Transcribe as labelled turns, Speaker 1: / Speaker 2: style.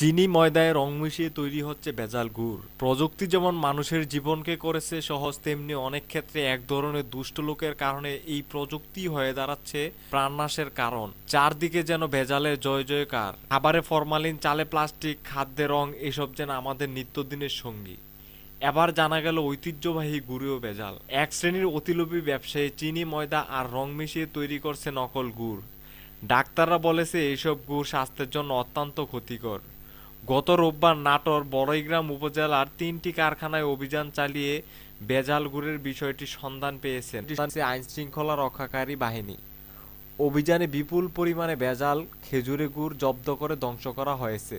Speaker 1: চিনি ময়দায় রং মিশিয়ে তৈরি হচ্ছে ভেজাল গুড় প্রযুক্তি যেমন মানুষের জীবনকে করেছে সহজ তেমনি অনেক ক্ষেত্রে এক ধরনের দুষ্ট লোকের কারণে এই প্রযুক্তি হয়ে দাঁড়াচ্ছে প্রাণনাশের কারণ চারদিকে যেন ভেজালের জয় জয়কার খাবারে ফরমালিন চালে প্লাস্টিক খাদ্যে রং এসব যেন আমাদের নিত্যদিনের সঙ্গী এবার জানা গেল ঐতিহ্যবাহী গুড়েও ভেজাল এক শ্রেণীর অতিলোভী ব্যবসায়ী চিনি ময়দা আর রং মিশিয়ে তৈরি করছে নকল গুড় ডাক্তাররা বলেছে এইসব গুড় স্বাস্থ্যের জন্য অত্যন্ত ক্ষতিকর গত রোববার নাটোর বড়ইগ্রাম উপজেলার তিনটি কারখানায় অভিযান চালিয়ে বেজাল গুড়ের বিষয়টি সন্ধান পেয়েছেন আইন শৃঙ্খলা রক্ষাকারী বাহিনী অভিযানে বিপুল পরিমাণে বেজাল খেজুরে গুড় জব্দ করে ধ্বংস করা হয়েছে